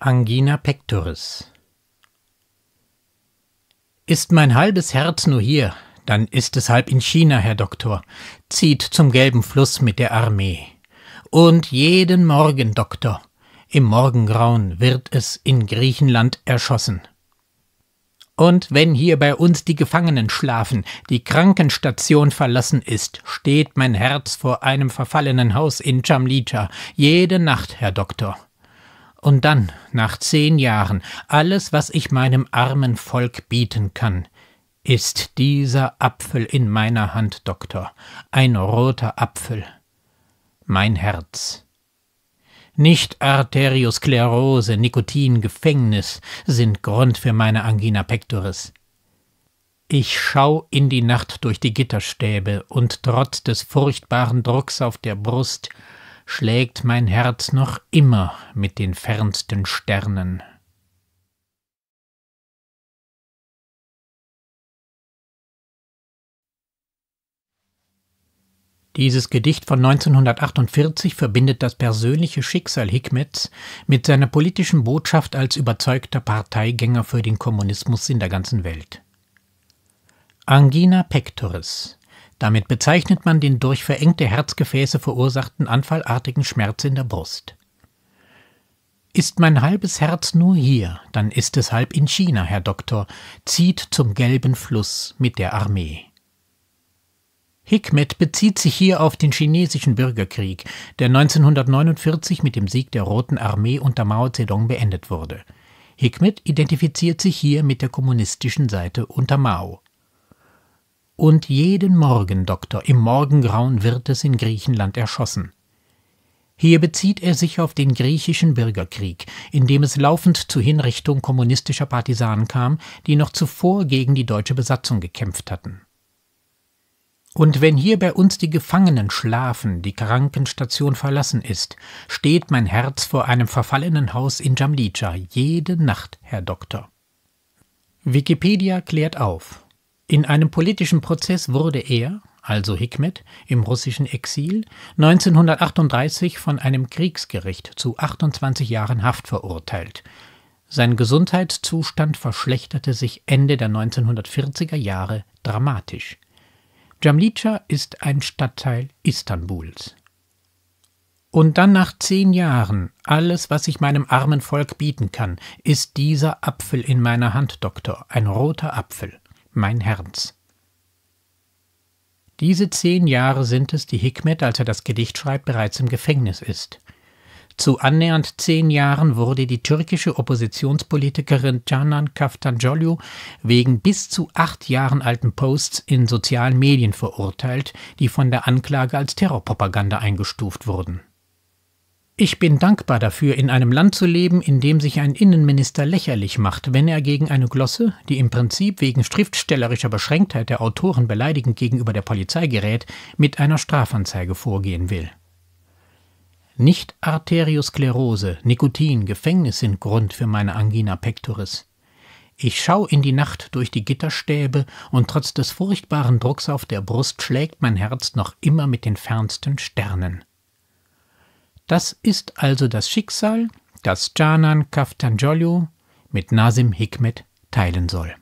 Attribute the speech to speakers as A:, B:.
A: Angina pectoris. Ist mein halbes Herz nur hier, dann ist es halb in China, Herr Doktor, zieht zum gelben Fluss mit der Armee. Und jeden Morgen, Doktor, im Morgengrauen wird es in Griechenland erschossen. Und wenn hier bei uns die Gefangenen schlafen, die Krankenstation verlassen ist, steht mein Herz vor einem verfallenen Haus in Chamlita, jede Nacht, Herr Doktor. Und dann, nach zehn Jahren, alles, was ich meinem armen Volk bieten kann, ist dieser Apfel in meiner Hand, Doktor, ein roter Apfel. Mein Herz. Nicht Arteriosklerose, Nikotin, Gefängnis sind Grund für meine Angina pectoris. Ich schau in die Nacht durch die Gitterstäbe und trotz des furchtbaren Drucks auf der Brust schlägt mein Herz noch immer mit den fernsten Sternen. Dieses Gedicht von 1948 verbindet das persönliche Schicksal Hikmets mit seiner politischen Botschaft als überzeugter Parteigänger für den Kommunismus in der ganzen Welt. Angina pectoris damit bezeichnet man den durch verengte Herzgefäße verursachten anfallartigen Schmerz in der Brust. Ist mein halbes Herz nur hier, dann ist es halb in China, Herr Doktor, zieht zum gelben Fluss mit der Armee. Hikmet bezieht sich hier auf den chinesischen Bürgerkrieg, der 1949 mit dem Sieg der Roten Armee unter Mao Zedong beendet wurde. Hikmet identifiziert sich hier mit der kommunistischen Seite unter Mao. Und jeden Morgen, Doktor, im Morgengrauen wird es in Griechenland erschossen. Hier bezieht er sich auf den griechischen Bürgerkrieg, in dem es laufend zu Hinrichtung kommunistischer Partisanen kam, die noch zuvor gegen die deutsche Besatzung gekämpft hatten. Und wenn hier bei uns die Gefangenen schlafen, die Krankenstation verlassen ist, steht mein Herz vor einem verfallenen Haus in Jamlija jede Nacht, Herr Doktor. Wikipedia klärt auf. In einem politischen Prozess wurde er, also Hikmet, im russischen Exil 1938 von einem Kriegsgericht zu 28 Jahren Haft verurteilt. Sein Gesundheitszustand verschlechterte sich Ende der 1940er Jahre dramatisch. Jamlica ist ein Stadtteil Istanbuls. Und dann nach zehn Jahren, alles, was ich meinem armen Volk bieten kann, ist dieser Apfel in meiner Hand, Doktor, ein roter Apfel mein Herz. Diese zehn Jahre sind es, die Hikmet, als er das Gedicht schreibt, bereits im Gefängnis ist. Zu annähernd zehn Jahren wurde die türkische Oppositionspolitikerin Canan Kaftancioglu wegen bis zu acht Jahren alten Posts in sozialen Medien verurteilt, die von der Anklage als Terrorpropaganda eingestuft wurden. Ich bin dankbar dafür, in einem Land zu leben, in dem sich ein Innenminister lächerlich macht, wenn er gegen eine Glosse, die im Prinzip wegen schriftstellerischer Beschränktheit der Autoren beleidigend gegenüber der Polizei gerät, mit einer Strafanzeige vorgehen will. Nicht Arteriosklerose, Nikotin, Gefängnis sind Grund für meine Angina pectoris. Ich schau in die Nacht durch die Gitterstäbe und trotz des furchtbaren Drucks auf der Brust schlägt mein Herz noch immer mit den fernsten Sternen. Das ist also das Schicksal, das Janan Kaftangiolio mit Nasim Hikmet teilen soll.